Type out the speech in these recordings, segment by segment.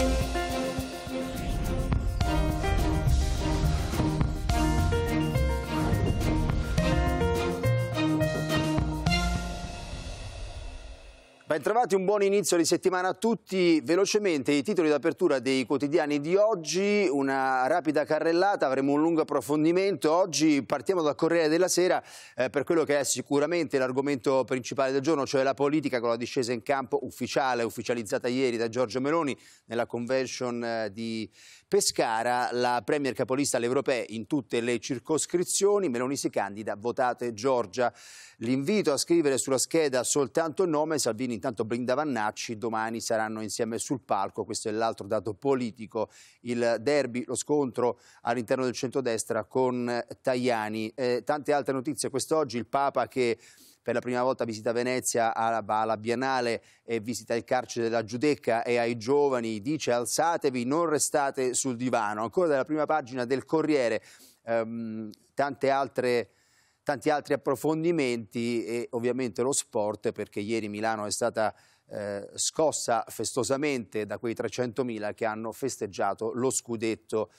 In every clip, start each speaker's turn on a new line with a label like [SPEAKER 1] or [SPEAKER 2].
[SPEAKER 1] Thank you. Bentrovati, un buon inizio di settimana a tutti. Velocemente i titoli d'apertura dei quotidiani di oggi, una rapida carrellata, avremo un lungo approfondimento. Oggi partiamo dal Corriere della Sera eh, per quello che è sicuramente l'argomento principale del giorno, cioè la politica con la discesa in campo ufficiale, ufficializzata ieri da Giorgio Meloni nella convention eh, di Pescara, la premier capolista alle europee in tutte le circoscrizioni, Meloni si candida, votate Giorgia. L'invito a scrivere sulla scheda soltanto il nome, Salvini intanto brinda Vannacci, domani saranno insieme sul palco, questo è l'altro dato politico, il derby, lo scontro all'interno del centrodestra con Tajani. Eh, tante altre notizie quest'oggi, il Papa che per la prima volta visita Venezia, va alla Biennale e visita il carcere della Giudecca e ai giovani dice alzatevi, non restate sul divano. Ancora dalla prima pagina del Corriere, ehm, altre, tanti altri approfondimenti e ovviamente lo sport perché ieri Milano è stata eh, scossa festosamente da quei 300.000 che hanno festeggiato lo scudetto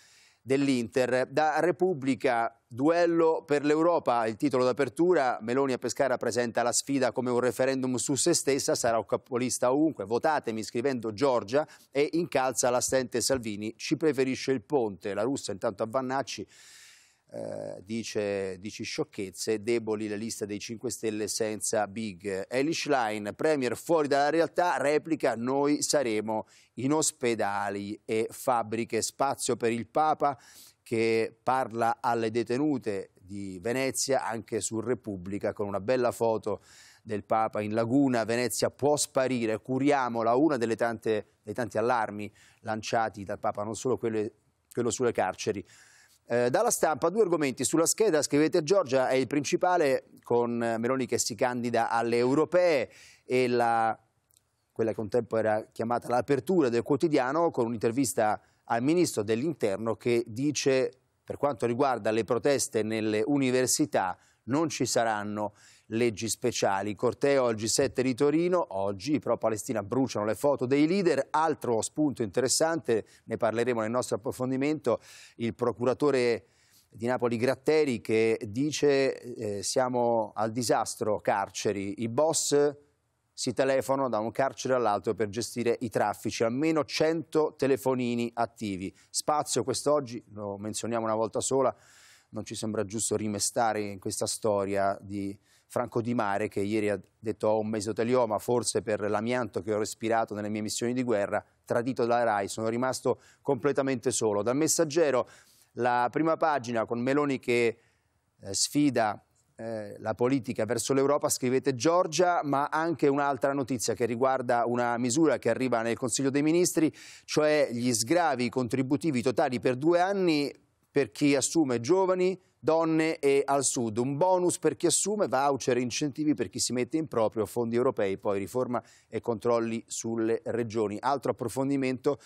[SPEAKER 1] dell'Inter. Da Repubblica, duello per l'Europa, il titolo d'apertura, Meloni a Pescara presenta la sfida come un referendum su se stessa, sarà un capolista ovunque, votatemi scrivendo Giorgia e incalza l'assente Salvini, ci preferisce il ponte, la russa intanto a Vannacci eh, dice, dice, sciocchezze, deboli la lista dei 5 Stelle senza Big. Elish Line, Premier fuori dalla realtà, replica noi saremo in ospedali e fabbriche, spazio per il Papa che parla alle detenute di Venezia anche su Repubblica con una bella foto del Papa in Laguna, Venezia può sparire, curiamola, una delle tante, dei tanti allarmi lanciati dal Papa, non solo quelle, quello sulle carceri, eh, dalla stampa due argomenti sulla scheda, scrivete Giorgia è il principale con Meloni che si candida alle europee e la, quella che un tempo era chiamata l'apertura del quotidiano con un'intervista al ministro dell'interno che dice per quanto riguarda le proteste nelle università non ci saranno leggi speciali. Corteo al G7 di Torino, oggi i pro-Palestina bruciano le foto dei leader. Altro spunto interessante, ne parleremo nel nostro approfondimento, il procuratore di Napoli Gratteri che dice eh, siamo al disastro carceri, i boss si telefonano da un carcere all'altro per gestire i traffici, almeno 100 telefonini attivi. Spazio quest'oggi, lo menzioniamo una volta sola, non ci sembra giusto rimestare in questa storia di Franco Di Mare che ieri ha detto ho oh, un mesotelioma forse per l'amianto che ho respirato nelle mie missioni di guerra, tradito dalla RAI, sono rimasto completamente solo. Dal messaggero la prima pagina con Meloni che eh, sfida eh, la politica verso l'Europa, scrivete Giorgia, ma anche un'altra notizia che riguarda una misura che arriva nel Consiglio dei Ministri, cioè gli sgravi contributivi totali per due anni per chi assume giovani, donne e al sud. Un bonus per chi assume, voucher, incentivi per chi si mette in proprio, fondi europei, poi riforma e controlli sulle regioni. Altro approfondimento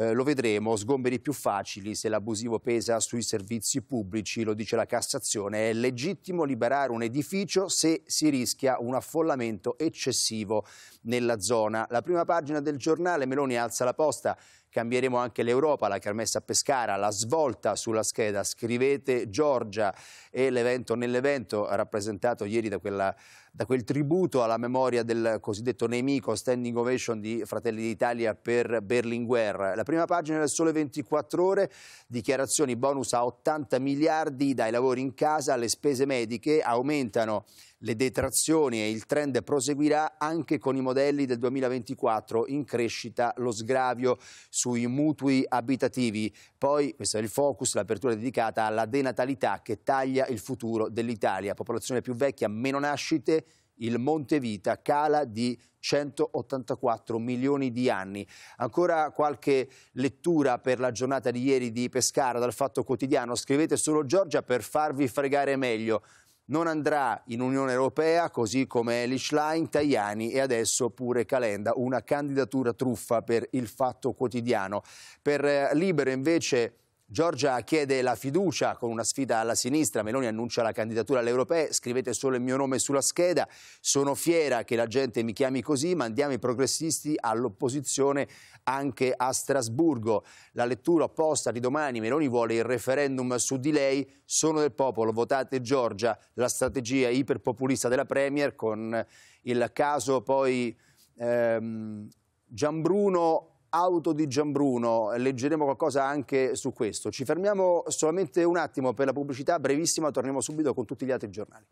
[SPEAKER 1] eh, lo vedremo, sgomberi più facili se l'abusivo pesa sui servizi pubblici, lo dice la Cassazione. È legittimo liberare un edificio se si rischia un affollamento eccessivo nella zona. La prima pagina del giornale Meloni alza la posta. Cambieremo anche l'Europa, la Carmessa a Pescara, la svolta sulla scheda. Scrivete Giorgia e l'evento nell'evento rappresentato ieri da quella da quel tributo alla memoria del cosiddetto nemico standing ovation di Fratelli d'Italia per Berlinguer. La prima pagina del Sole 24 Ore, dichiarazioni bonus a 80 miliardi dai lavori in casa alle spese mediche, aumentano le detrazioni e il trend proseguirà anche con i modelli del 2024 in crescita lo sgravio sui mutui abitativi. Poi, questo è il focus, l'apertura dedicata alla denatalità che taglia il futuro dell'Italia. Popolazione più vecchia, meno nascite, il Montevita cala di 184 milioni di anni. Ancora qualche lettura per la giornata di ieri di Pescara dal Fatto Quotidiano. Scrivete solo Giorgia per farvi fregare meglio non andrà in Unione Europea, così come Eli Schlein, Tajani e adesso pure Calenda, una candidatura truffa per il Fatto Quotidiano. Per eh, Libero invece Giorgia chiede la fiducia con una sfida alla sinistra, Meloni annuncia la candidatura alle europee, scrivete solo il mio nome sulla scheda, sono fiera che la gente mi chiami così, mandiamo i progressisti all'opposizione anche a Strasburgo. La lettura opposta di domani, Meloni vuole il referendum su di lei, sono del popolo, votate Giorgia, la strategia iperpopulista della Premier con il caso poi ehm, Gianbruno auto di Gianbruno, leggeremo qualcosa anche su questo. Ci fermiamo solamente un attimo per la pubblicità, brevissima, torniamo subito con tutti gli altri giornali.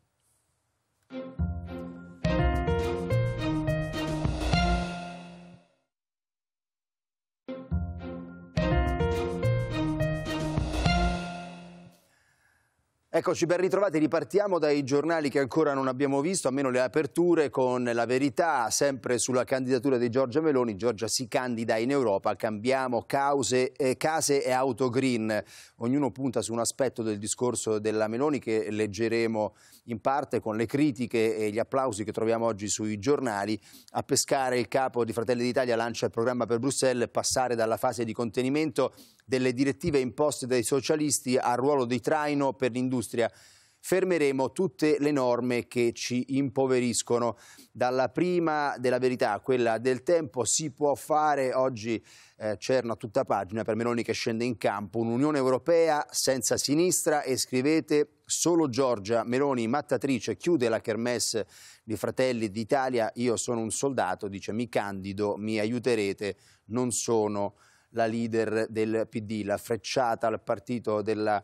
[SPEAKER 1] Eccoci, ben ritrovati, ripartiamo dai giornali che ancora non abbiamo visto, almeno le aperture con la verità, sempre sulla candidatura di Giorgia Meloni, Giorgia si candida in Europa, cambiamo cause, eh, case e auto green, ognuno punta su un aspetto del discorso della Meloni che leggeremo in parte con le critiche e gli applausi che troviamo oggi sui giornali, a pescare il capo di Fratelli d'Italia lancia il programma per Bruxelles, passare dalla fase di contenimento delle direttive imposte dai socialisti al ruolo di traino per l'industria dell'industria fermeremo tutte le norme che ci impoveriscono. Dalla prima della verità, quella del tempo, si può fare oggi eh, cerno tutta pagina per Meloni che scende in campo, un'Unione Europea senza sinistra e scrivete solo Giorgia Meloni, mattatrice, chiude la kermesse di Fratelli d'Italia, io sono un soldato, dice mi candido, mi aiuterete, non sono la leader del PD, la frecciata al partito della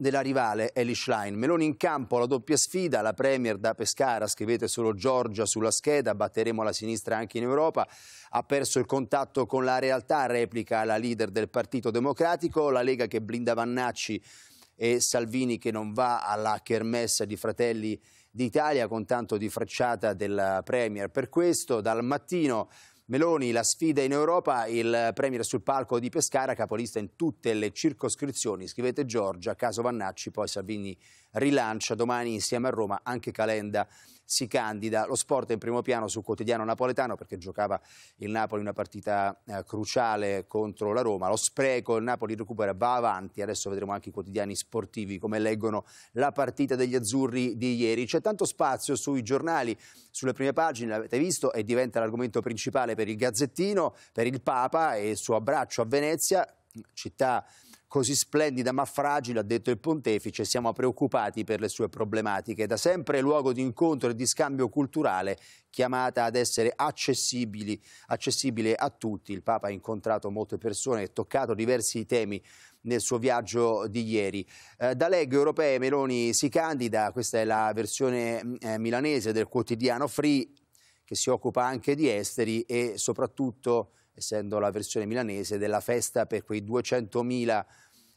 [SPEAKER 1] della rivale Ellie Schlein. Meloni in campo, la doppia sfida, la Premier da Pescara, scrivete solo Giorgia sulla scheda, batteremo la sinistra anche in Europa, ha perso il contatto con la realtà, replica la leader del Partito Democratico, la Lega che blinda Vannacci e Salvini che non va alla kermessa di Fratelli d'Italia con tanto di frecciata della Premier. Per questo dal mattino Meloni, la sfida in Europa, il premier sul palco di Pescara, capolista in tutte le circoscrizioni. Scrivete Giorgia, caso Vannacci, poi Salvini rilancia domani insieme a Roma anche Calenda si candida. Lo sport è in primo piano sul quotidiano napoletano perché giocava il Napoli una partita eh, cruciale contro la Roma. Lo spreco, il Napoli recupera, va avanti. Adesso vedremo anche i quotidiani sportivi come leggono la partita degli azzurri di ieri. C'è tanto spazio sui giornali, sulle prime pagine, l'avete visto, e diventa l'argomento principale per il Gazzettino, per il Papa e il suo abbraccio a Venezia, città così splendida ma fragile, ha detto il pontefice, siamo preoccupati per le sue problematiche. Da sempre luogo di incontro e di scambio culturale, chiamata ad essere accessibile a tutti. Il Papa ha incontrato molte persone e toccato diversi temi nel suo viaggio di ieri. Eh, da Leg Europee Meloni si candida, questa è la versione eh, milanese del quotidiano Free che si occupa anche di esteri e soprattutto essendo la versione milanese, della festa per quei 200.000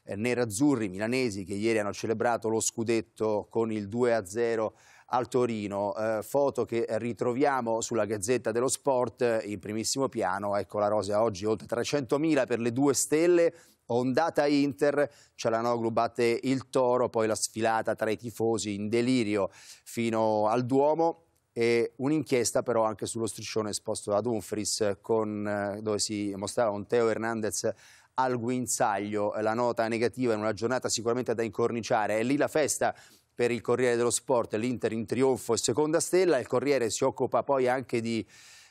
[SPEAKER 1] eh, nerazzurri milanesi che ieri hanno celebrato lo scudetto con il 2-0 al Torino, eh, foto che ritroviamo sulla Gazzetta dello Sport in primissimo piano, ecco la Rosa oggi oltre 300.000 per le due stelle, ondata Inter, Cialanoglu batte il Toro, poi la sfilata tra i tifosi in delirio fino al Duomo, e un'inchiesta però anche sullo striscione esposto da Dumfries con, eh, dove si mostrava un Teo Hernandez al guinzaglio, la nota negativa in una giornata sicuramente da incorniciare È lì la festa per il Corriere dello Sport, l'Inter in trionfo e seconda stella, il Corriere si occupa poi anche di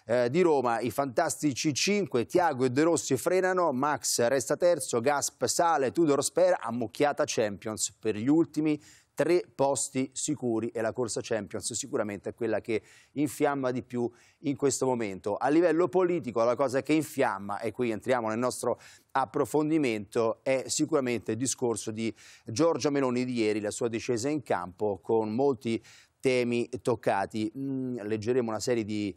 [SPEAKER 1] eh, di Roma. I fantastici 5, Tiago e De Rossi frenano, Max resta terzo, Gasp sale, Tudor spera, ammucchiata Champions per gli ultimi tre posti sicuri e la corsa Champions sicuramente è quella che infiamma di più in questo momento. A livello politico la cosa che infiamma, e qui entriamo nel nostro approfondimento, è sicuramente il discorso di Giorgia Meloni di ieri, la sua discesa in campo con molti temi toccati. Mm, leggeremo una serie di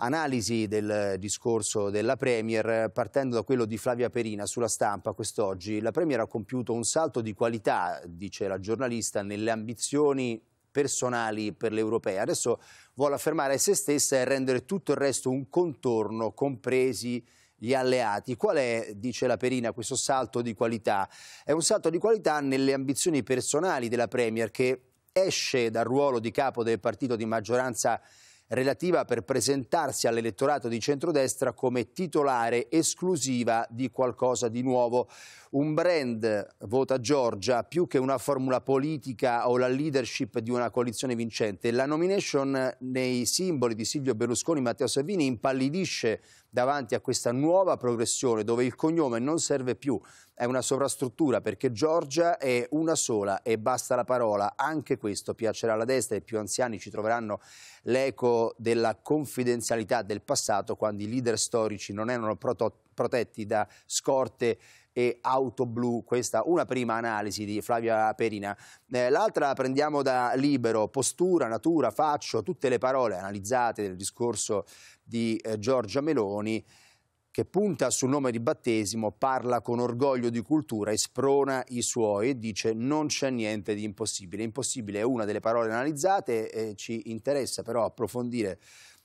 [SPEAKER 1] analisi del discorso della Premier, partendo da quello di Flavia Perina sulla stampa quest'oggi. La Premier ha compiuto un salto di qualità, dice la giornalista, nelle ambizioni personali per l'europea. Adesso vuole affermare se stessa e rendere tutto il resto un contorno, compresi gli alleati. Qual è, dice la Perina, questo salto di qualità? È un salto di qualità nelle ambizioni personali della Premier che esce dal ruolo di capo del partito di maggioranza relativa per presentarsi all'elettorato di centrodestra come titolare esclusiva di qualcosa di nuovo. Un brand, vota Giorgia, più che una formula politica o la leadership di una coalizione vincente. La nomination nei simboli di Silvio Berlusconi e Matteo Salvini impallidisce davanti a questa nuova progressione dove il cognome non serve più, è una sovrastruttura perché Giorgia è una sola e basta la parola, anche questo piacerà alla destra e i più anziani ci troveranno l'eco della confidenzialità del passato quando i leader storici non erano protetti da scorte e Auto Blu, questa una prima analisi di Flavia Perina. Eh, l'altra prendiamo da Libero, postura, natura, faccio, tutte le parole analizzate del discorso di eh, Giorgia Meloni che punta sul nome di battesimo, parla con orgoglio di cultura e sprona i suoi e dice non c'è niente di impossibile. Impossibile è una delle parole analizzate e ci interessa però approfondire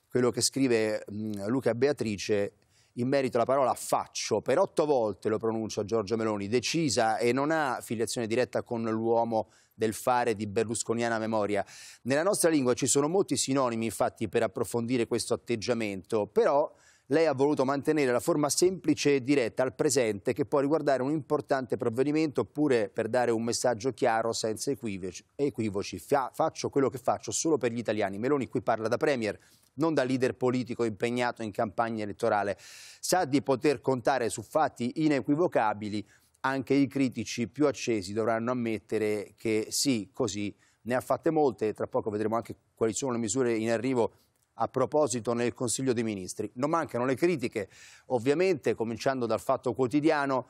[SPEAKER 1] quello che scrive mh, Luca Beatrice in merito alla parola faccio, per otto volte lo pronuncio a Giorgio Meloni, decisa e non ha filiazione diretta con l'uomo del fare di berlusconiana memoria. Nella nostra lingua ci sono molti sinonimi infatti per approfondire questo atteggiamento, però lei ha voluto mantenere la forma semplice e diretta al presente che può riguardare un importante provvedimento oppure per dare un messaggio chiaro senza equivoci. Fa faccio quello che faccio solo per gli italiani. Meloni qui parla da Premier, non da leader politico impegnato in campagna elettorale. Sa di poter contare su fatti inequivocabili. Anche i critici più accesi dovranno ammettere che sì, così ne ha fatte molte. e Tra poco vedremo anche quali sono le misure in arrivo a proposito nel Consiglio dei Ministri. Non mancano le critiche, ovviamente, cominciando dal fatto quotidiano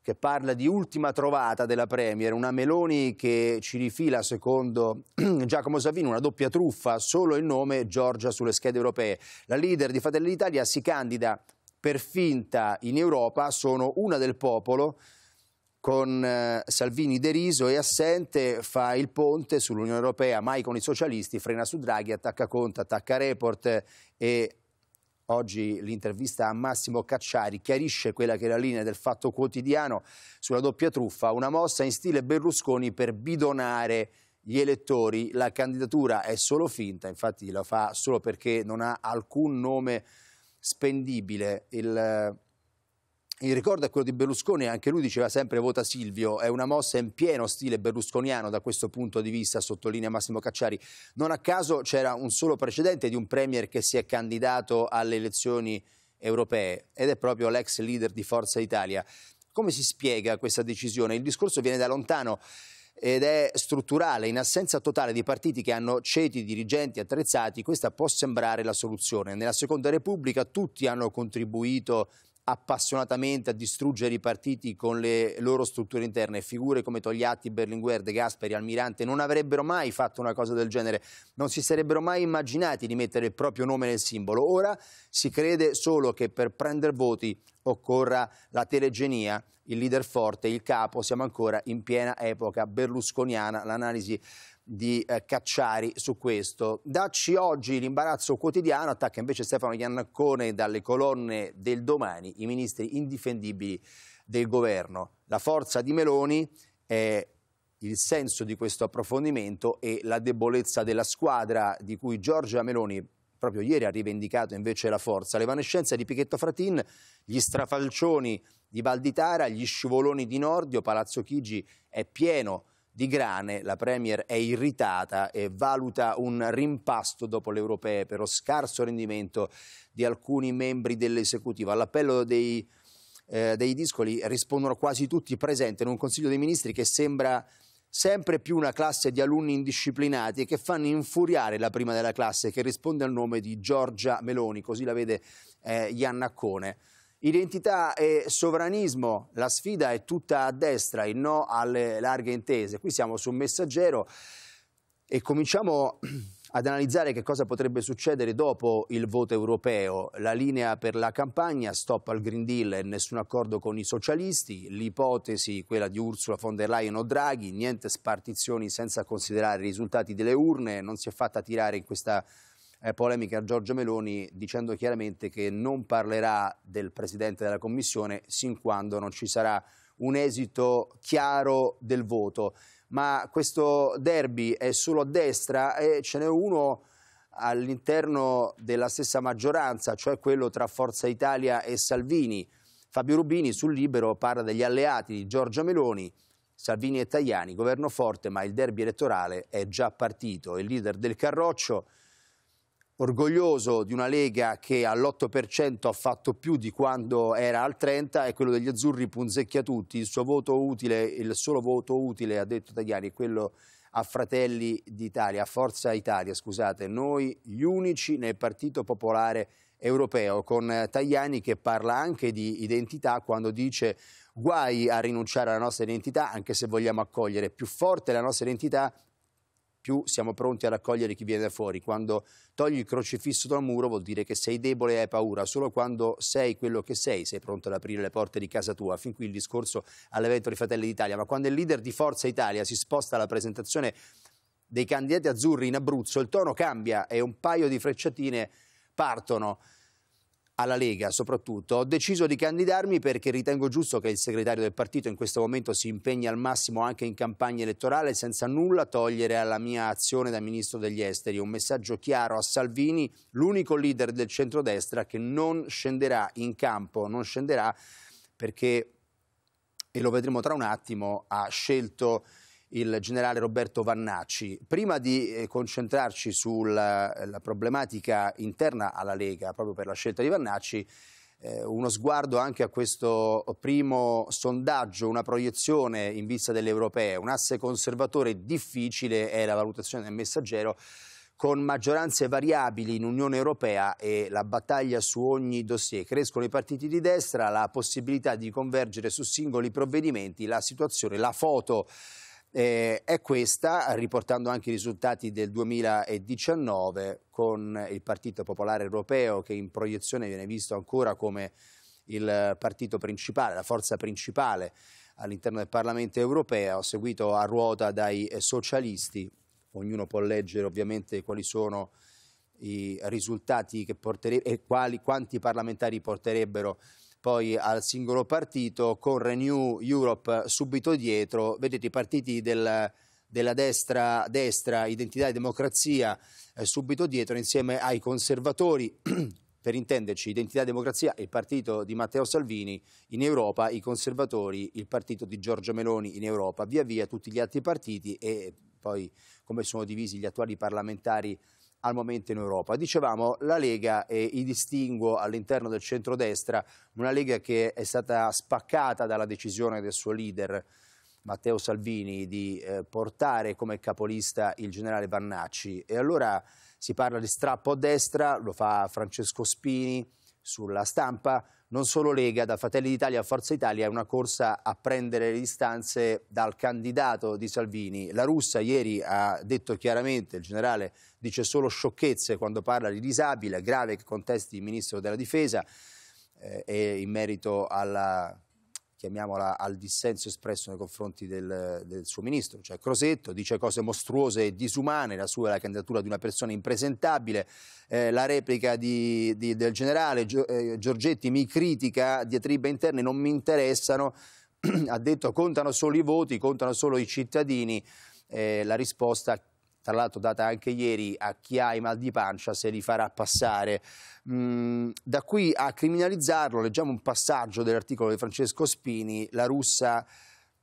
[SPEAKER 1] che parla di ultima trovata della Premier, una Meloni che ci rifila, secondo Giacomo Savino, una doppia truffa, solo il nome Giorgia sulle schede europee. La leader di Fratelli d'Italia si candida per finta in Europa, sono una del popolo, con eh, Salvini deriso e assente, fa il ponte sull'Unione Europea, mai con i socialisti, frena su Draghi, attacca Conte, attacca Report eh, e Oggi l'intervista a Massimo Cacciari chiarisce quella che è la linea del fatto quotidiano sulla doppia truffa, una mossa in stile Berlusconi per bidonare gli elettori. La candidatura è solo finta, infatti la fa solo perché non ha alcun nome spendibile. Il il ricordo è quello di Berlusconi, anche lui diceva sempre vota Silvio, è una mossa in pieno stile berlusconiano da questo punto di vista, sottolinea Massimo Cacciari. Non a caso c'era un solo precedente di un premier che si è candidato alle elezioni europee ed è proprio l'ex leader di Forza Italia. Come si spiega questa decisione? Il discorso viene da lontano ed è strutturale. In assenza totale di partiti che hanno ceti dirigenti attrezzati, questa può sembrare la soluzione. Nella Seconda Repubblica tutti hanno contribuito appassionatamente a distruggere i partiti con le loro strutture interne. Figure come Togliatti, Berlinguer, De Gasperi, Almirante non avrebbero mai fatto una cosa del genere, non si sarebbero mai immaginati di mettere il proprio nome nel simbolo. Ora si crede solo che per prendere voti occorra la telegenia, il leader forte, il capo, siamo ancora in piena epoca berlusconiana, l'analisi di eh, Cacciari su questo. Dacci oggi l'imbarazzo quotidiano, attacca invece Stefano Giannaccone dalle colonne del domani, i ministri indifendibili del governo. La forza di Meloni è il senso di questo approfondimento e la debolezza della squadra di cui Giorgia Meloni proprio ieri ha rivendicato invece la forza. L'evanescenza di Pichetto Fratin, gli strafalcioni di Valditara, gli scivoloni di Nordio, Palazzo Chigi è pieno di Grane, la Premier è irritata e valuta un rimpasto dopo le europee per lo scarso rendimento di alcuni membri dell'esecutivo. All'appello dei, eh, dei discoli rispondono quasi tutti presenti in un Consiglio dei Ministri che sembra sempre più una classe di alunni indisciplinati e che fanno infuriare la prima della classe che risponde al nome di Giorgia Meloni, così la vede eh, Iannaccone. Identità e sovranismo, la sfida è tutta a destra, il no alle larghe intese. Qui siamo su un messaggero e cominciamo ad analizzare che cosa potrebbe succedere dopo il voto europeo. La linea per la campagna, stop al Green Deal e nessun accordo con i socialisti, l'ipotesi, quella di Ursula von der Leyen o Draghi, niente spartizioni senza considerare i risultati delle urne, non si è fatta tirare in questa eh, polemiche a Giorgio Meloni dicendo chiaramente che non parlerà del Presidente della Commissione sin quando non ci sarà un esito chiaro del voto. Ma questo derby è solo a destra e ce n'è uno all'interno della stessa maggioranza, cioè quello tra Forza Italia e Salvini. Fabio Rubini sul Libero parla degli alleati di Giorgio Meloni, Salvini e Tajani, governo forte, ma il derby elettorale è già partito. Il leader del Carroccio orgoglioso di una Lega che all'8% ha fatto più di quando era al 30% e quello degli azzurri punzecchia tutti, il suo voto utile, il solo voto utile, ha detto Tajani, è quello a Fratelli d'Italia, a Forza Italia, scusate, noi gli unici nel Partito Popolare Europeo, con Tajani che parla anche di identità quando dice guai a rinunciare alla nostra identità, anche se vogliamo accogliere più forte la nostra identità più siamo pronti a raccogliere chi viene da fuori. Quando togli il crocifisso dal muro vuol dire che sei debole e hai paura. Solo quando sei quello che sei, sei pronto ad aprire le porte di casa tua. Fin qui il discorso all'evento dei Fratelli d'Italia. Ma quando il leader di Forza Italia si sposta alla presentazione dei candidati azzurri in Abruzzo, il tono cambia e un paio di frecciatine partono alla Lega soprattutto, ho deciso di candidarmi perché ritengo giusto che il segretario del partito in questo momento si impegni al massimo anche in campagna elettorale senza nulla togliere alla mia azione da ministro degli esteri. Un messaggio chiaro a Salvini, l'unico leader del centrodestra che non scenderà in campo, non scenderà perché, e lo vedremo tra un attimo, ha scelto il generale Roberto Vannacci. Prima di eh, concentrarci sulla eh, problematica interna alla Lega, proprio per la scelta di Vannacci, eh, uno sguardo anche a questo primo sondaggio, una proiezione in vista delle europee, un asse conservatore difficile è la valutazione del messaggero con maggioranze variabili in Unione Europea e la battaglia su ogni dossier. Crescono i partiti di destra, la possibilità di convergere su singoli provvedimenti, la situazione, la foto eh, è questa, riportando anche i risultati del 2019 con il Partito Popolare Europeo che in proiezione viene visto ancora come il partito principale, la forza principale all'interno del Parlamento europeo, seguito a ruota dai eh, socialisti. Ognuno può leggere ovviamente quali sono i risultati che porterebbero e quali, quanti parlamentari porterebbero poi al singolo partito, con Renew Europe subito dietro, vedete i partiti del, della destra, destra, identità e democrazia eh, subito dietro insieme ai conservatori, per intenderci identità e democrazia il partito di Matteo Salvini in Europa, i conservatori, il partito di Giorgio Meloni in Europa, via via tutti gli altri partiti e poi come sono divisi gli attuali parlamentari al momento in Europa. Dicevamo la Lega e i distinguo all'interno del centrodestra, una Lega che è stata spaccata dalla decisione del suo leader Matteo Salvini di eh, portare come capolista il generale Vannacci e allora si parla di strappo a destra, lo fa Francesco Spini sulla stampa, non solo Lega, da Fratelli d'Italia a Forza Italia è una corsa a prendere le distanze dal candidato di Salvini. La russa ieri ha detto chiaramente, il generale dice solo sciocchezze quando parla di disabile, grave che contesti il ministro della difesa eh, e in merito alla chiamiamola al dissenso espresso nei confronti del, del, suo ministro, cioè Crosetto, dice cose mostruose e disumane, la sua è la candidatura di una persona impresentabile, eh, la replica di, di, del generale Gio, eh, Giorgetti mi critica, diatribe interne non mi interessano, ha detto contano solo i voti, contano solo i cittadini, eh, la risposta tra l'altro data anche ieri a chi ha i mal di pancia se li farà passare. Mm, da qui a criminalizzarlo, leggiamo un passaggio dell'articolo di Francesco Spini, la russa,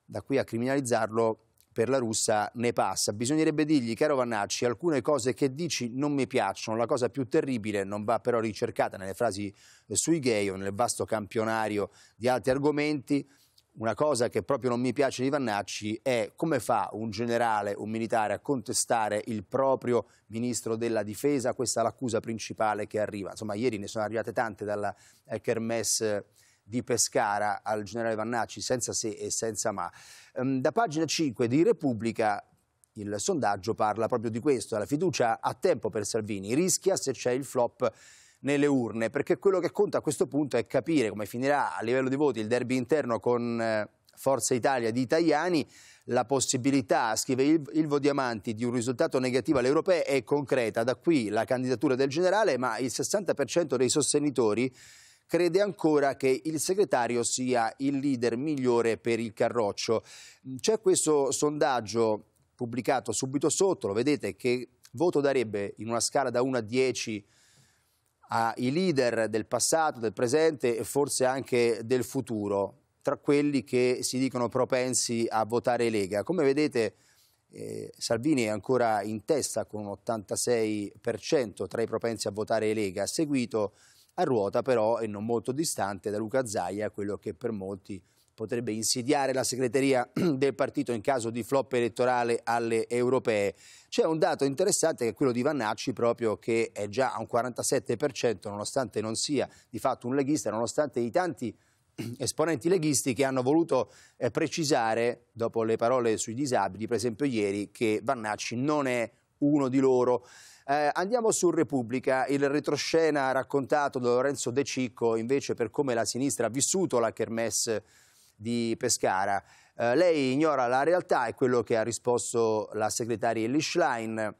[SPEAKER 1] da qui a criminalizzarlo per la russa ne passa. Bisognerebbe dirgli, caro Vannacci, alcune cose che dici non mi piacciono, la cosa più terribile non va però ricercata nelle frasi sui gay o nel vasto campionario di altri argomenti, una cosa che proprio non mi piace di Vannacci è come fa un generale, un militare a contestare il proprio ministro della difesa, questa è l'accusa principale che arriva. Insomma, ieri ne sono arrivate tante dalla eh, Kermesse di Pescara al generale Vannacci, senza se e senza ma. Ehm, da pagina 5 di Repubblica il sondaggio parla proprio di questo, la fiducia a tempo per Salvini, rischia se c'è il flop nelle urne, perché quello che conta a questo punto è capire come finirà a livello di voti il derby interno con eh, Forza Italia di Tajani, la possibilità, scrive Ilvo Diamanti, di un risultato negativo alle europee è concreta, da qui la candidatura del generale, ma il 60% dei sostenitori crede ancora che il segretario sia il leader migliore per il Carroccio. C'è questo sondaggio pubblicato subito sotto, lo vedete, che voto darebbe in una scala da 1 a 10 ai leader del passato, del presente e forse anche del futuro, tra quelli che si dicono propensi a votare Lega. Come vedete eh, Salvini è ancora in testa con un 86% tra i propensi a votare Lega, seguito a ruota però e non molto distante da Luca Zaia, quello che per molti è potrebbe insidiare la segreteria del partito in caso di flop elettorale alle europee. C'è un dato interessante che è quello di Vannacci proprio che è già a un 47% nonostante non sia di fatto un leghista, nonostante i tanti esponenti leghisti che hanno voluto eh, precisare, dopo le parole sui disabili, per esempio ieri, che Vannacci non è uno di loro. Eh, andiamo su Repubblica, il retroscena raccontato da Lorenzo De Cicco invece per come la sinistra ha vissuto la Kermesse di Pescara. Eh, lei ignora la realtà, è quello che ha risposto la segretaria Lischlein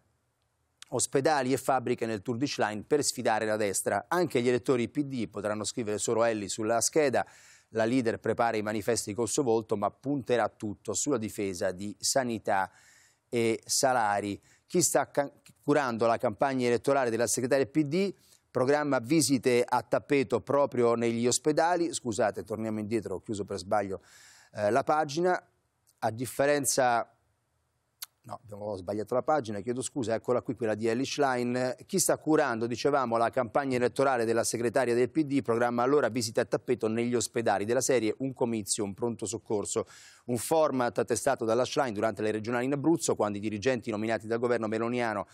[SPEAKER 1] ospedali e fabbriche nel Tour di Schlein per sfidare la destra. Anche gli elettori PD potranno scrivere solo Elli sulla scheda. La leader prepara i manifesti col suo volto, ma punterà tutto sulla difesa di sanità e salari. Chi sta curando la campagna elettorale della segretaria PD programma visite a tappeto proprio negli ospedali, scusate torniamo indietro, ho chiuso per sbaglio eh, la pagina, a differenza no, ho sbagliato la pagina, chiedo scusa, eccola qui quella di Ellie Schlein, chi sta curando, dicevamo, la campagna elettorale della segretaria del PD, programma allora visita a tappeto negli ospedali della serie Un comizio, un pronto soccorso, un format attestato dalla Schlein durante le regionali in Abruzzo, quando i dirigenti nominati dal governo meloniano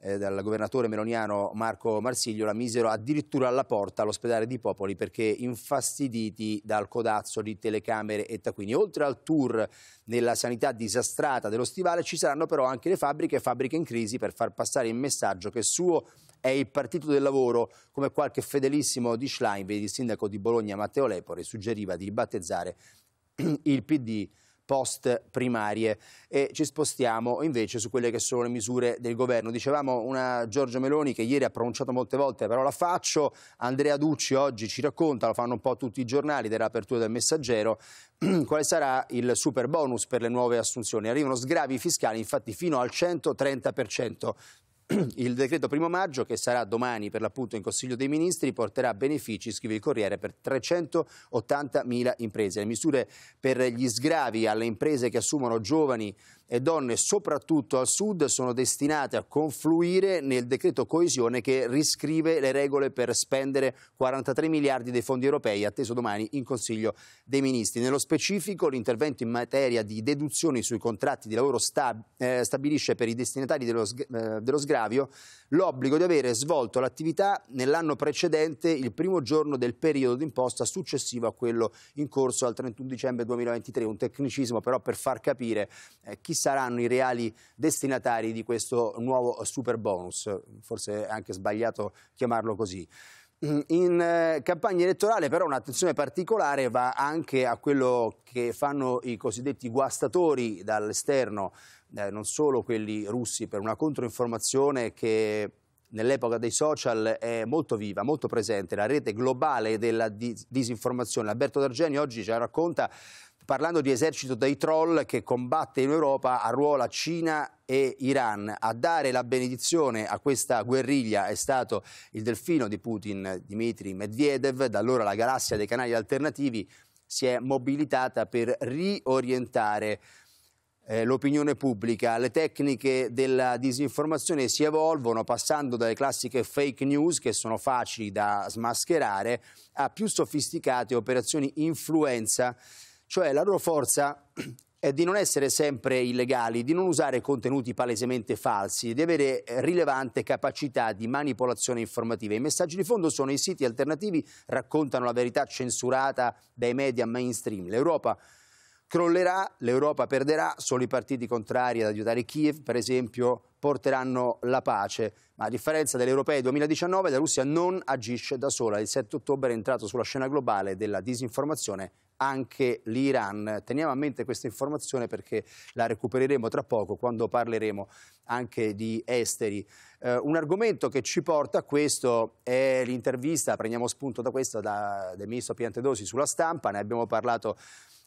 [SPEAKER 1] eh, dal governatore meloniano Marco Marsiglio la misero addirittura alla porta all'ospedale di Popoli perché infastiditi dal codazzo di telecamere e taccuini. Oltre al tour nella sanità disastrata dello stivale ci saranno però anche le fabbriche, fabbriche in crisi per far passare il messaggio che suo è il partito del lavoro come qualche fedelissimo di Schlein, il sindaco di Bologna Matteo Lepore, suggeriva di battezzare il PD post primarie e ci spostiamo invece su quelle che sono le misure del governo. Dicevamo una Giorgia Meloni che ieri ha pronunciato molte volte, però la faccio, Andrea Ducci oggi ci racconta, lo fanno un po' tutti i giornali dell'apertura del messaggero, quale sarà il super bonus per le nuove assunzioni. Arrivano sgravi fiscali infatti fino al 130%, il decreto primo maggio, che sarà domani per l'appunto in Consiglio dei Ministri, porterà benefici, scrive il Corriere, per 380.000 imprese. Le misure per gli sgravi alle imprese che assumono giovani e donne soprattutto al sud sono destinate a confluire nel decreto coesione che riscrive le regole per spendere 43 miliardi dei fondi europei atteso domani in Consiglio dei Ministri. Nello specifico l'intervento in materia di deduzioni sui contratti di lavoro stab eh, stabilisce per i destinatari dello, eh, dello sgravio l'obbligo di avere svolto l'attività nell'anno precedente il primo giorno del periodo d'imposta successivo a quello in corso al 31 dicembre 2023, un tecnicismo però per far capire eh, chi saranno i reali destinatari di questo nuovo super bonus, forse è anche sbagliato chiamarlo così. In eh, campagna elettorale però un'attenzione particolare va anche a quello che fanno i cosiddetti guastatori dall'esterno eh, non solo quelli russi, per una controinformazione che nell'epoca dei social è molto viva, molto presente, la rete globale della dis disinformazione. Alberto D'Argeni oggi ci racconta parlando di esercito dei troll che combatte in Europa a arruola Cina e Iran. A dare la benedizione a questa guerriglia è stato il delfino di Putin, Dmitry Medvedev, da allora la galassia dei canali alternativi si è mobilitata per riorientare eh, l'opinione pubblica. Le tecniche della disinformazione si evolvono passando dalle classiche fake news che sono facili da smascherare a più sofisticate operazioni influenza, cioè la loro forza è di non essere sempre illegali, di non usare contenuti palesemente falsi, di avere rilevante capacità di manipolazione informativa. I messaggi di fondo sono i siti alternativi raccontano la verità censurata dai media mainstream. L'Europa crollerà, l'Europa perderà, solo i partiti contrari ad aiutare Kiev, per esempio, porteranno la pace. Ma a differenza delle europee 2019, la Russia non agisce da sola. Il 7 ottobre è entrato sulla scena globale della disinformazione anche l'Iran. Teniamo a mente questa informazione perché la recupereremo tra poco quando parleremo anche di esteri. Eh, un argomento che ci porta a questo è l'intervista, prendiamo spunto da questa, da, del ministro Piantedosi sulla stampa, ne abbiamo parlato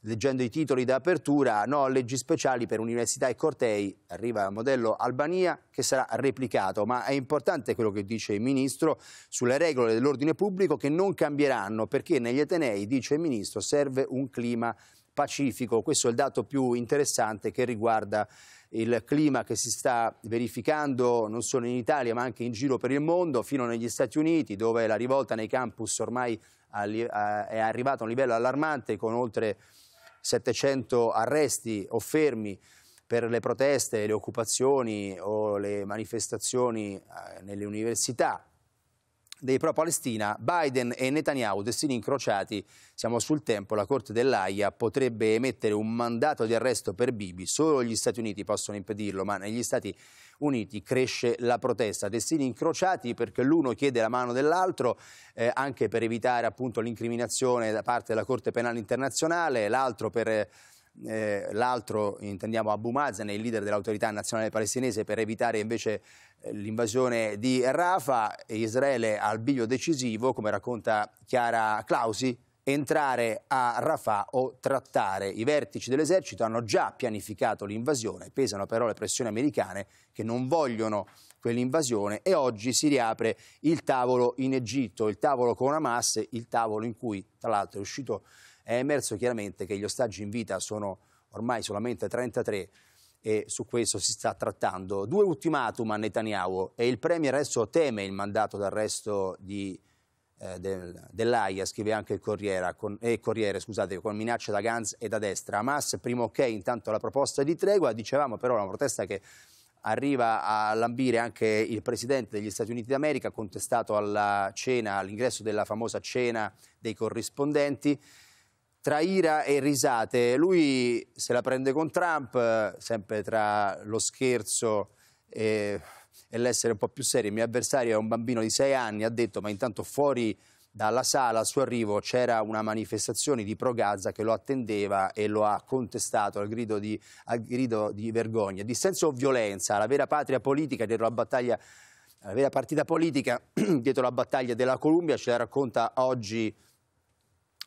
[SPEAKER 1] leggendo i titoli d'apertura, no leggi speciali per università e cortei, arriva il modello Albania che sarà replicato, ma è importante quello che dice il Ministro sulle regole dell'ordine pubblico che non cambieranno perché negli Atenei, dice il Ministro, serve un clima pacifico, questo è il dato più interessante che riguarda il clima che si sta verificando non solo in Italia ma anche in giro per il mondo, fino negli Stati Uniti dove la rivolta nei campus ormai è arrivata a un livello allarmante con oltre 700 arresti o fermi per le proteste, le occupazioni o le manifestazioni eh, nelle università, dei pro-Palestina, Biden e Netanyahu, destini incrociati, siamo sul tempo, la Corte dell'AIA potrebbe emettere un mandato di arresto per Bibi, solo gli Stati Uniti possono impedirlo, ma negli Stati Uniti cresce la protesta, destini incrociati perché l'uno chiede la mano dell'altro, eh, anche per evitare appunto l'incriminazione da parte della Corte Penale Internazionale, l'altro per... Eh, eh, l'altro intendiamo Abu Mazen, il leader dell'autorità nazionale palestinese, per evitare invece eh, l'invasione di Rafa, Israele al biglio decisivo, come racconta Chiara Clausi, entrare a Rafah o trattare. I vertici dell'esercito hanno già pianificato l'invasione, pesano però le pressioni americane che non vogliono quell'invasione e oggi si riapre il tavolo in Egitto, il tavolo con Hamas, il tavolo in cui tra l'altro è uscito è emerso chiaramente che gli ostaggi in vita sono ormai solamente 33 e su questo si sta trattando. Due ultimatum a Netanyahu e il Premier adesso teme il mandato d'arresto di, eh, del, dell'AIA, scrive anche il Corriere, con, eh, Corriere scusate, con minacce da Gans e da destra. Hamas, primo ok intanto la proposta di tregua, dicevamo però una protesta che arriva a lambire anche il presidente degli Stati Uniti d'America, contestato alla cena, all'ingresso della famosa cena dei corrispondenti tra ira e risate. Lui se la prende con Trump, sempre tra lo scherzo e, e l'essere un po' più serio. Il mio avversario è un bambino di sei anni, ha detto, ma intanto fuori dalla sala al suo arrivo c'era una manifestazione di pro Gaza che lo attendeva e lo ha contestato al grido di, al grido di vergogna. Dissenso o violenza, la vera patria politica dietro la battaglia, la vera partita politica dietro la battaglia della Columbia ce la racconta oggi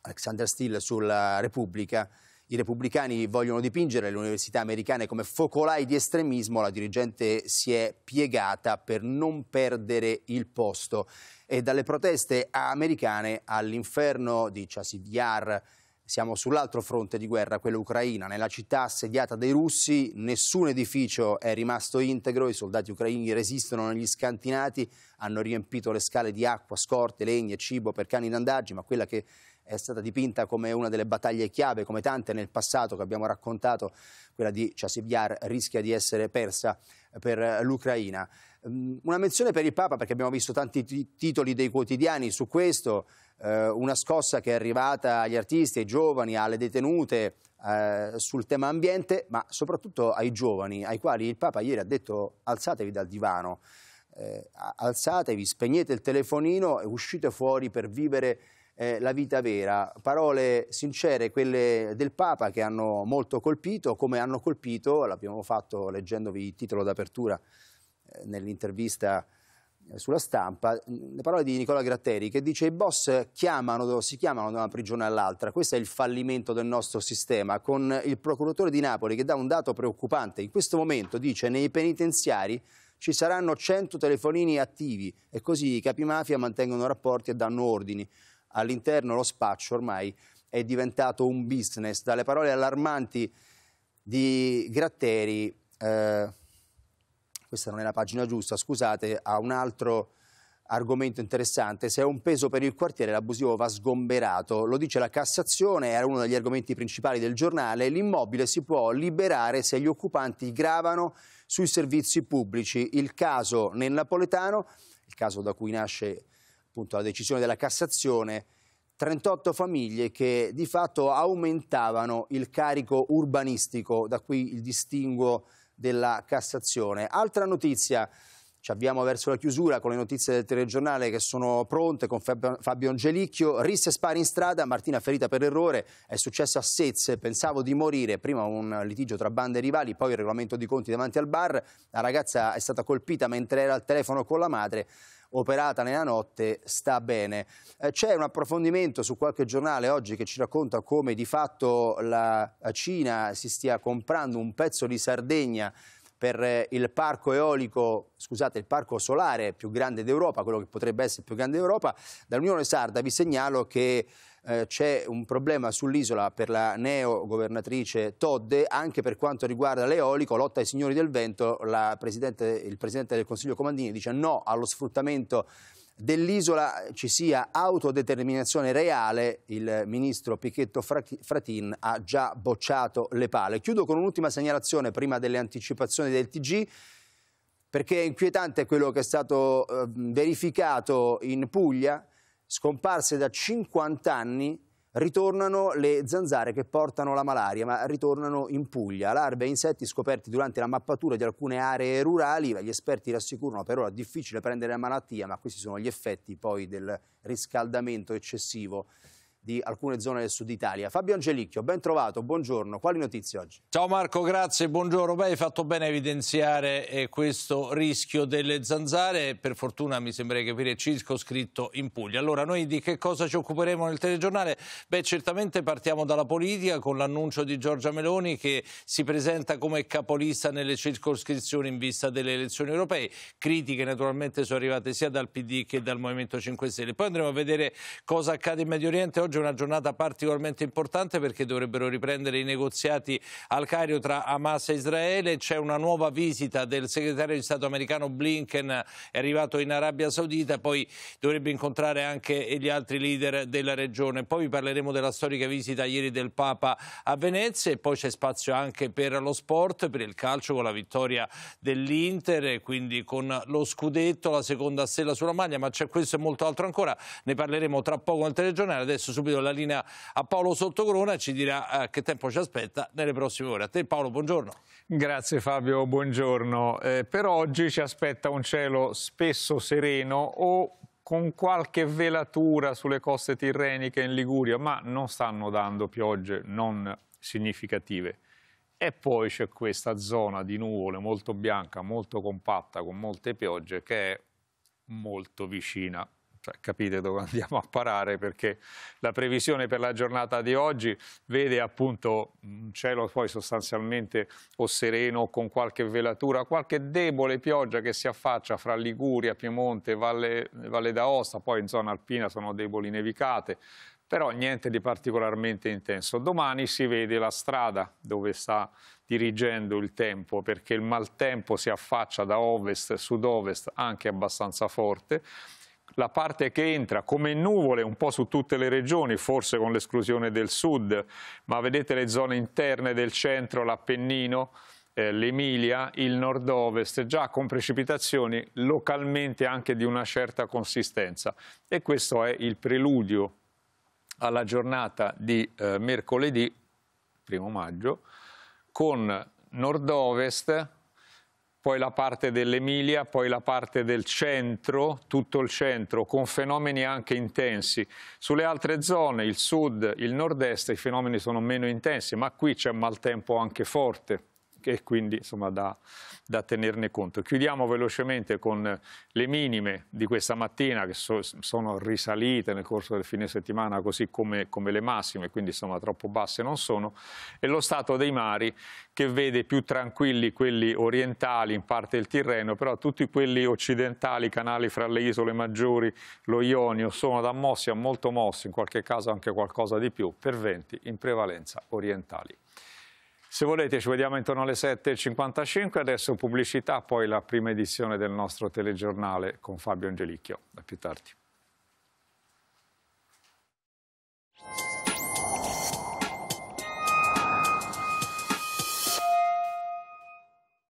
[SPEAKER 1] Alexander Steele sulla Repubblica. I repubblicani vogliono dipingere le università americane come focolai di estremismo, la dirigente si è piegata per non perdere il posto e dalle proteste americane all'inferno di Chassidyar siamo sull'altro fronte di guerra, quello ucraina. Nella città assediata dai russi nessun edificio è rimasto integro, i soldati ucraini resistono negli scantinati, hanno riempito le scale di acqua, scorte, legna e cibo per cani d'andaggi, ma quella che è stata dipinta come una delle battaglie chiave, come tante nel passato che abbiamo raccontato, quella di Chassibyar rischia di essere persa eh, per eh, l'Ucraina. Mm, una menzione per il Papa, perché abbiamo visto tanti titoli dei quotidiani su questo, eh, una scossa che è arrivata agli artisti, ai giovani, alle detenute sul tema ambiente, ma soprattutto ai giovani, ai quali il Papa ieri ha detto alzatevi dal divano, eh, alzatevi, spegnete il telefonino e uscite fuori per vivere eh, la vita vera, parole sincere, quelle del Papa che hanno molto colpito, come hanno colpito, l'abbiamo fatto leggendovi il titolo d'apertura eh, nell'intervista eh, sulla stampa, le parole di Nicola Gratteri che dice i boss chiamano, si chiamano da una prigione all'altra, questo è il fallimento del nostro sistema, con il procuratore di Napoli che dà un dato preoccupante, in questo momento dice nei penitenziari ci saranno 100 telefonini attivi e così i capi mafia mantengono rapporti e danno ordini all'interno lo spaccio ormai è diventato un business. Dalle parole allarmanti di Gratteri, eh, questa non è la pagina giusta, scusate, ha un altro argomento interessante, se è un peso per il quartiere l'abusivo va sgomberato, lo dice la Cassazione, era uno degli argomenti principali del giornale, l'immobile si può liberare se gli occupanti gravano sui servizi pubblici, il caso nel napoletano, il caso da cui nasce appunto la decisione della Cassazione, 38 famiglie che di fatto aumentavano il carico urbanistico, da qui il distinguo della Cassazione. Altra notizia, ci abbiamo verso la chiusura con le notizie del telegiornale che sono pronte con Fabio Angelicchio. Risse spari in strada, Martina ferita per errore, è successo a Sezze, pensavo di morire, prima un litigio tra bande e rivali, poi il regolamento di conti davanti al bar, la ragazza è stata colpita mentre era al telefono con la madre, operata nella notte sta bene. Eh, c'è un approfondimento su qualche giornale oggi che ci racconta come di fatto la Cina si stia comprando un pezzo di Sardegna per eh, il parco eolico, scusate, il parco solare più grande d'Europa, quello che potrebbe essere il più grande d'Europa, dall'Unione Sarda vi segnalo che eh, c'è un problema sull'isola per la neo governatrice Todde, anche per quanto riguarda l'eolico, lotta ai signori del vento, presidente, il presidente del Consiglio Comandini dice no allo sfruttamento dell'isola ci sia autodeterminazione reale, il ministro Pichetto Fratin ha già bocciato le pale. Chiudo con un'ultima segnalazione prima delle anticipazioni del TG perché è inquietante quello che è stato eh, verificato in Puglia, scomparse da 50 anni ritornano le zanzare che portano la malaria, ma ritornano in Puglia. Larve e insetti scoperti durante la mappatura di alcune aree rurali, gli esperti rassicurano per è difficile prendere la malattia, ma questi sono gli effetti poi del riscaldamento eccessivo di alcune zone del sud Italia. Fabio Angelicchio, ben trovato, buongiorno, quali notizie oggi?
[SPEAKER 2] Ciao Marco, grazie, buongiorno. Beh, hai fatto bene a evidenziare eh, questo rischio delle zanzare, per fortuna mi sembra di capire circoscritto in Puglia. Allora, noi di che cosa ci occuperemo nel telegiornale? Beh, certamente partiamo dalla politica con l'annuncio di Giorgia Meloni che si presenta come capolista nelle circoscrizioni in vista delle elezioni europee. Critiche naturalmente sono arrivate sia dal PD che dal Movimento 5 Stelle. Poi andremo a vedere cosa accade in Medio Oriente oggi oggi è una giornata particolarmente importante perché dovrebbero riprendere i negoziati al Cairo tra Hamas e Israele. C'è una nuova visita del segretario di Stato americano Blinken, è arrivato in Arabia Saudita, poi dovrebbe incontrare anche gli altri leader della regione. Poi vi parleremo della storica visita ieri del Papa a Venezia e poi c'è spazio anche per lo sport, per il calcio con la vittoria dell'Inter, quindi con lo scudetto, la seconda stella sulla maglia, ma c'è questo e molto altro ancora. Ne parleremo tra poco al telegiornale. Adesso su subito la linea a Paolo Sottogrona, ci dirà eh, che tempo ci aspetta nelle prossime ore. A te Paolo, buongiorno.
[SPEAKER 3] Grazie Fabio, buongiorno. Eh, per oggi ci aspetta un cielo spesso sereno o con qualche velatura sulle coste tirreniche in Liguria, ma non stanno dando piogge non significative. E poi c'è questa zona di nuvole molto bianca, molto compatta, con molte piogge, che è molto vicina cioè, capite dove andiamo a parare perché la previsione per la giornata di oggi vede appunto un cielo poi sostanzialmente o sereno con qualche velatura, qualche debole pioggia che si affaccia fra Liguria, Piemonte, Valle, Valle d'Aosta, poi in zona alpina sono deboli nevicate, però niente di particolarmente intenso. Domani si vede la strada dove sta dirigendo il tempo perché il maltempo si affaccia da ovest, sud-ovest anche abbastanza forte la parte che entra come nuvole un po' su tutte le regioni, forse con l'esclusione del sud, ma vedete le zone interne del centro, l'Appennino, eh, l'Emilia, il nord-ovest, già con precipitazioni localmente anche di una certa consistenza. E questo è il preludio alla giornata di eh, mercoledì, primo maggio, con nord-ovest, poi la parte dell'Emilia, poi la parte del centro, tutto il centro, con fenomeni anche intensi. Sulle altre zone, il sud, il nord-est, i fenomeni sono meno intensi, ma qui c'è maltempo anche forte e quindi insomma, da, da, tenerne conto. Chiudiamo velocemente con le minime di questa mattina che so, sono risalite nel corso del fine settimana così come, come le massime, quindi insomma, troppo basse non sono, e lo stato dei mari che vede più tranquilli quelli orientali, in parte il Tirreno, però tutti quelli occidentali, canali fra le isole maggiori, lo Ionio, sono da mossi a molto mossi, in qualche caso anche qualcosa di più, per venti in prevalenza orientali. Se volete ci vediamo intorno alle 7.55, adesso pubblicità, poi la prima edizione del nostro telegiornale con Fabio Angelicchio. A più tardi.